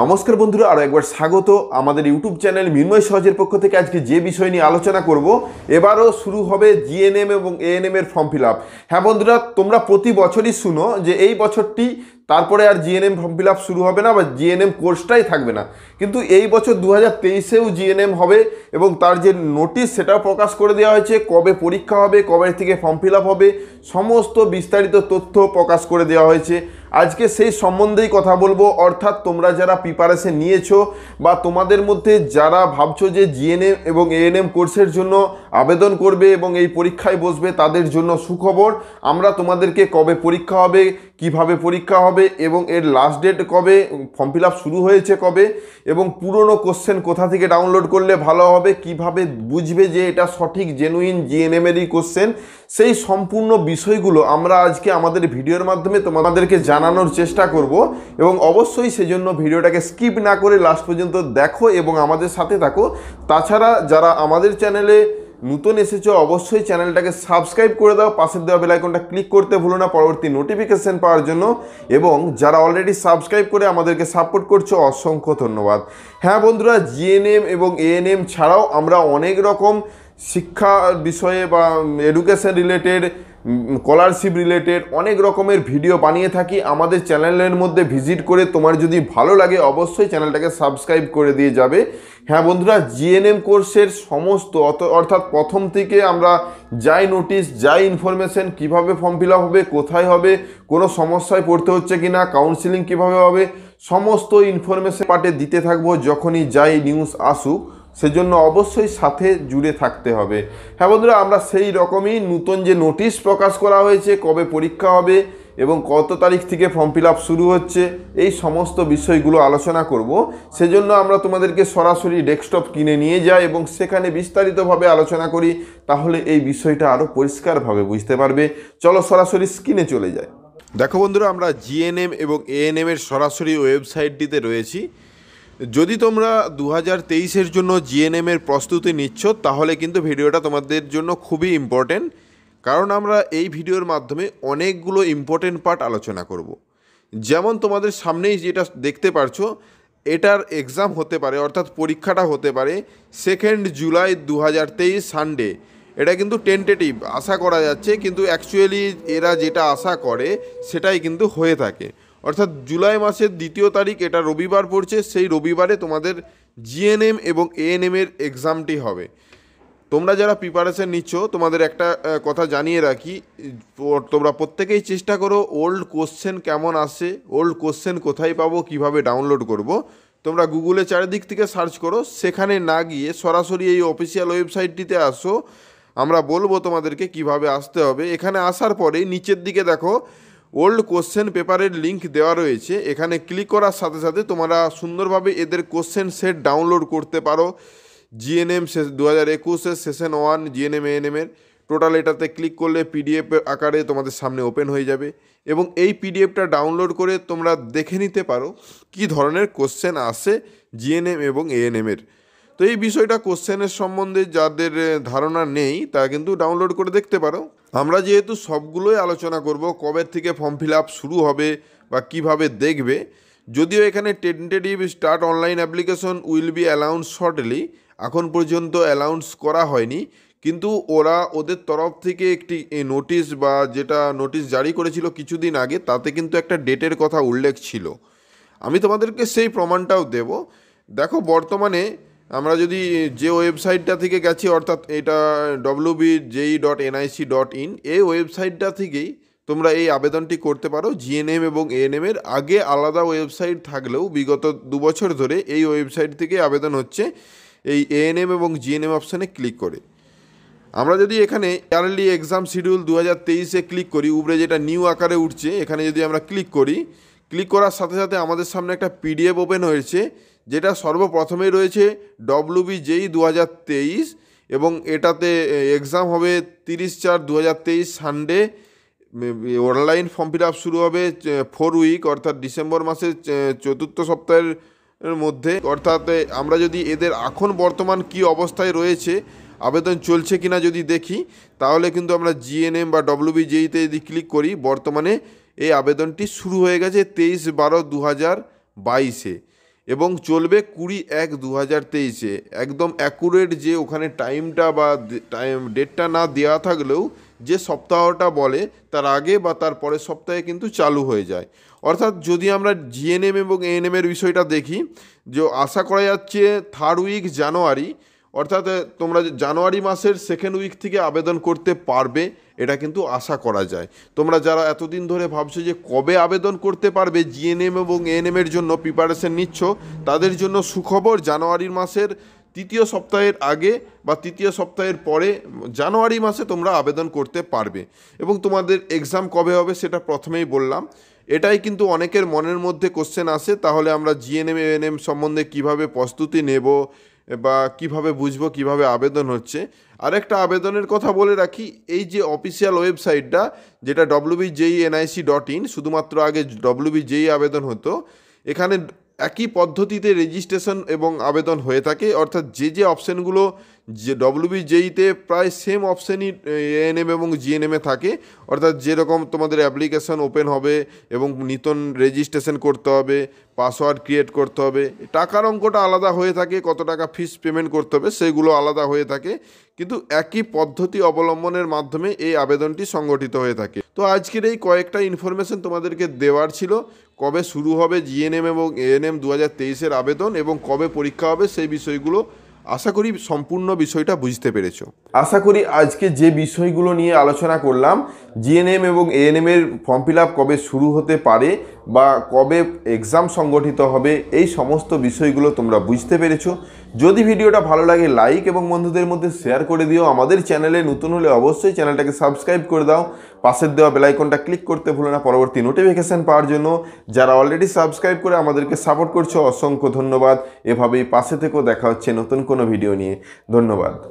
নমস্কার বন্ধুরা আরও একবার স্বাগত আমাদের ইউটিউব চ্যানেল মিন্ময় সহজের পক্ষ থেকে আজকে যে বিষয় নিয়ে আলোচনা করব এবারও শুরু হবে জিএনএম এবং এএনএম এর ফর্ম ফিল আপ হ্যাঁ বন্ধুরা তোমরা প্রতি বছরই শুনো যে এই বছরটি তারপরে আর জিএনএম ফর্ম ফিল আপ শুরু হবে না বা জিএনএম কোর্সটাই থাকবে না কিন্তু এই বছর দু হাজার তেইশেও জিএনএম হবে এবং তার যে নোটিশ সেটাও প্রকাশ করে দেওয়া হয়েছে কবে পরীক্ষা হবে কবে থেকে ফর্ম ফিল আপ হবে সমস্ত বিস্তারিত তথ্য প্রকাশ করে দেওয়া হয়েছে আজকে সেই সম্বন্ধেই কথা বলবো অর্থাৎ তোমরা যারা প্রিপারেশন নিয়েছো বা তোমাদের মধ্যে যারা ভাবছো যে জিএনএম এবং এএনএম কোর্সের জন্য আবেদন করবে এবং এই পরীক্ষায় বসবে তাদের জন্য সুখবর আমরা তোমাদেরকে কবে পরীক্ষা হবে কিভাবে পরীক্ষা হবে কবে এবং এর লাস্ট ডেট কবে ফর্ম ফিল শুরু হয়েছে কবে এবং পুরনো কোশ্চেন কোথা থেকে ডাউনলোড করলে ভালো হবে কিভাবে বুঝবে যে এটা সঠিক জেনুইন জিএনএমেরই কোশ্চেন সেই সম্পূর্ণ বিষয়গুলো আমরা আজকে আমাদের ভিডিওর মাধ্যমে তোমাদেরকে জানানোর চেষ্টা করব এবং অবশ্যই সেজন্য ভিডিওটাকে স্কিপ না করে লাস্ট পর্যন্ত দেখো এবং আমাদের সাথে থাকো তাছাড়া যারা আমাদের চ্যানেলে নতুন এসেছো অবশ্যই চ্যানেলটাকে সাবস্ক্রাইব করে দাও পাশের দেওয়া বেলাইকনটা ক্লিক করতে ভুলো না পরবর্তী নোটিফিকেশান পাওয়ার জন্য এবং যারা অলরেডি সাবস্ক্রাইব করে আমাদেরকে সাপোর্ট করছো অসংখ্য ধন্যবাদ হ্যাঁ বন্ধুরা জিএনএম এবং এএনএম ছাড়াও আমরা অনেক রকম শিক্ষা বিষয়ে বা এডুকেশন রিলেটেড স্কলারশিপ রিলেটেড অনেক রকমের ভিডিও বানিয়ে থাকি আমাদের চ্যানেলের মধ্যে ভিজিট করে তোমার যদি ভালো লাগে অবশ্যই চ্যানেলটাকে সাবস্ক্রাইব করে দিয়ে যাবে হ্যাঁ বন্ধুরা জিএনএম কোর্সের সমস্ত অত অর্থাৎ প্রথম থেকে আমরা যাই নোটিশ যাই ইনফরমেশন কিভাবে ফর্ম ফিল হবে কোথায় হবে কোনো সমস্যায় পড়তে হচ্ছে কি না কাউন্সিলিং কীভাবে হবে সমস্ত ইনফরমেশন পার্টে দিতে থাকবো যখনই যাই নিউজ আসুক সেজন্য অবশ্যই সাথে জুড়ে থাকতে হবে হ্যাঁ বন্ধুরা আমরা সেই রকমই নতুন যে নোটিশ প্রকাশ করা হয়েছে কবে পরীক্ষা হবে এবং কত তারিখ থেকে ফর্ম ফিল শুরু হচ্ছে এই সমস্ত বিষয়গুলো আলোচনা করব সেজন্য আমরা তোমাদেরকে সরাসরি ডেস্কটপ কিনে নিয়ে যাই এবং সেখানে বিস্তারিতভাবে আলোচনা করি তাহলে এই বিষয়টা আরও পরিষ্কারভাবে বুঝতে পারবে চলো সরাসরি স্ক্রিনে চলে যায় দেখো বন্ধুরা আমরা জিএনএম এবং এএনএম এর সরাসরি ওয়েবসাইটটিতে রয়েছি যদি তোমরা দু হাজার তেইশের জন্য জিএনএমের প্রস্তুতি নিচ্ছ তাহলে কিন্তু ভিডিওটা তোমাদের জন্য খুবই ইম্পর্টেন্ট কারণ আমরা এই ভিডিওর মাধ্যমে অনেকগুলো ইম্পর্টেন্ট পার্ট আলোচনা করব। যেমন তোমাদের সামনেই যেটা দেখতে পারছো এটার এক্সাম হতে পারে অর্থাৎ পরীক্ষাটা হতে পারে সেকেন্ড জুলাই দু হাজার তেইশ সানডে এটা কিন্তু টেন্টেটিভ আশা করা যাচ্ছে কিন্তু অ্যাকচুয়ালি এরা যেটা আশা করে সেটাই কিন্তু হয়ে থাকে অর্থাৎ জুলাই মাসের দ্বিতীয় তারিখ এটা রবিবার পড়ছে সেই রবিবারে তোমাদের জিএনএম এবং এএনএমের এক্সামটি হবে তোমরা যারা প্রিপারেশন নিচ্ছ তোমাদের একটা কথা জানিয়ে রাখি তোমরা প্রত্যেকেই চেষ্টা করো ওল্ড কোশ্চেন কেমন আসে ওল্ড কোশ্চেন কোথায় পাবো কিভাবে ডাউনলোড করব। তোমরা গুগলে চারিদিক থেকে সার্চ করো সেখানে না গিয়ে সরাসরি এই অফিসিয়াল ওয়েবসাইটটিতে আসো আমরা বলবো তোমাদেরকে কিভাবে আসতে হবে এখানে আসার পরে নিচের দিকে দেখো ওল্ড কোশ্চেন পেপারের লিঙ্ক দেওয়া রয়েছে এখানে ক্লিক করার সাথে সাথে তোমরা সুন্দরভাবে এদের কোশ্চেন সেট ডাউনলোড করতে পারো জিএনএম দু হাজার একুশের সেশন ওয়ান জিএনএম এর টোটাল এটাতে ক্লিক করলে পিডিএফ আকারে তোমাদের সামনে ওপেন হয়ে যাবে এবং এই পিডিএফটা ডাউনলোড করে তোমরা দেখে নিতে পারো কি ধরনের কোশ্চেন আসে জিএনএম এবং এএনএমের তো এই বিষয়টা কোশ্চেনের সম্বন্ধে যাদের ধারণা নেই তা কিন্তু ডাউনলোড করে দেখতে পারো আমরা যেহেতু সবগুলোই আলোচনা করব কবে থেকে ফর্ম ফিল আপ শুরু হবে বা কিভাবে দেখবে যদিও এখানে tentative start online application will be অ্যালাউন্স শর্টলি এখন পর্যন্ত অ্যালাউন্স করা হয়নি কিন্তু ওরা ওদের তরফ থেকে একটি নোটিশ বা যেটা নোটিশ জারি করেছিল কিছুদিন আগে তাতে কিন্তু একটা ডেটের কথা উল্লেখ ছিল আমি তোমাদেরকে সেই প্রমাণটাও দেব দেখো বর্তমানে আমরা যদি যে ওয়েবসাইটটা থেকে গেছি অর্থাৎ এটা W B JE dot NIC dot in এই ওয়েবসাইটটা থেকেই তোমরা এই আবেদনটি করতে পারো জিএনএম এবং এএনএমের আগে আলাদা ওয়েবসাইট থাকলেও বিগত দু বছর ধরে এই ওয়েবসাইট থেকে আবেদন হচ্ছে এই এএনএম এবং জিএনএম অপশানে ক্লিক করে আমরা যদি এখানে ইয়ারলি এক্সাম শিডিউল দু হাজার তেইশে ক্লিক করি উপরে যেটা নিউ আকারে উঠছে এখানে যদি আমরা ক্লিক করি ক্লিক করার সাথে সাথে আমাদের সামনে একটা পিডিএফ ওপেন হয়েছে যেটা সর্বপ্রথমেই রয়েছে বি জেই দু হাজার তেইশ এবং এটাতে এক্সাম হবে তিরিশ চার দু হাজার তেইশ Sunday online form fill up শুরু হবে ফোর উইক অর্থাৎ ডিসেম্বর মাসের চতুর্থ সপ্তাহের মধ্যে অর্থাৎ আমরা যদি এদের এখন বর্তমান কি অবস্থায় রয়েছে আবেদন চলছে কিনা যদি দেখি তাহলে কিন্তু আমরা জিএনএম বা বি জেইতে যদি ক্লিক করি বর্তমানে এই আবেদনটি শুরু হয়ে গেছে তেইশ বারো দু হাজার বাইশে এবং চলবে কুড়ি এক দু হাজার তেইশে একদম অ্যাকুরেট যে ওখানে টাইমটা বা টাইম ডেটটা না দেওয়া থাকলেও যে সপ্তাহটা বলে তার আগে বা তার পরের সপ্তাহে কিন্তু চালু হয়ে যায় অর্থাৎ যদি আমরা জিএনএম এবং এএনএমের বিষয়টা দেখি যে আশা করা যাচ্ছে থার্ড উইক জানুয়ারি অর্থাৎ তোমরা জানুয়ারি মাসের সেকেন্ড উইক থেকে আবেদন করতে পারবে এটা কিন্তু আশা করা যায় তোমরা যারা এতদিন ধরে ভাবছো যে কবে আবেদন করতে পারবে জিএনএম এবং এএনএম এর জন্য প্রিপারেশন নিচ্ছ তাদের জন্য সুখবর জানুয়ারির মাসের তৃতীয় সপ্তাহের আগে বা তৃতীয় সপ্তাহের পরে জানুয়ারি মাসে তোমরা আবেদন করতে পারবে এবং তোমাদের এক্সাম কবে হবে সেটা প্রথমেই বললাম এটাই কিন্তু অনেকের মনের মধ্যে কোশ্চেন আসে তাহলে আমরা জিএনএম এএনএম সম্বন্ধে কিভাবে প্রস্তুতি নেব বা কিভাবে বুঝবো কিভাবে আবেদন হচ্ছে আরেকটা আবেদনের কথা বলে রাখি এই যে অফিসিয়াল ওয়েবসাইটটা যেটা WB JE NIC dot in শুধুমাত্র আগে ডব্লিউবি জেই আবেদন হতো এখানে একই পদ্ধতিতে রেজিস্ট্রেশন এবং আবেদন হয়ে থাকে অর্থাৎ যে যে অপশানগুলো যে ডব্লিউবি জেইতে প্রায় সেম অপশানই এএনএম এবং জিএনএমে থাকে অর্থাৎ যেরকম তোমাদের অ্যাপ্লিকেশান ওপেন হবে এবং নিতন রেজিস্ট্রেশন করতে হবে পাসওয়ার্ড ক্রিয়েট করতে হবে টাকার অঙ্কটা আলাদা হয়ে থাকে কত টাকা ফিস পেমেন্ট করতে হবে সেগুলো আলাদা হয়ে থাকে কিন্তু একই পদ্ধতি অবলম্বনের মাধ্যমে এই আবেদনটি সংগঠিত হয়ে থাকে তো আজকের এই কয়েকটা ইনফরমেশন তোমাদেরকে দেওয়ার ছিল কবে শুরু হবে জিএনএম এবং এএনএম দু হাজার আবেদন এবং কবে পরীক্ষা হবে সেই বিষয়গুলো আশা করি সম্পূর্ণ বিষয়টা বুঝতে পেরেছ আশা করি আজকে যে বিষয়গুলো নিয়ে আলোচনা করলাম জিএনএম এবং এএনএম এর ফর্ম ফিল কবে শুরু হতে পারে বা কবে এক্সাম সংগঠিত হবে এই সমস্ত বিষয়গুলো তোমরা বুঝতে পেরেছো যদি ভিডিওটা ভালো লাগে লাইক এবং বন্ধুদের মধ্যে শেয়ার করে দিও আমাদের চ্যানেলে নতুন হলে অবশ্যই চ্যানেলটাকে সাবস্ক্রাইব করে দাও পাশের দেওয়া বেলাইকনটা ক্লিক করতে ভুলো না পরবর্তী নোটিফিকেশান পাওয়ার জন্য যারা অলরেডি সাবস্ক্রাইব করে আমাদেরকে সাপোর্ট করছো অসংখ্য ধন্যবাদ এভাবেই পাশে থেকেও দেখা হচ্ছে নতুন কোনো ভিডিও নিয়ে ধন্যবাদ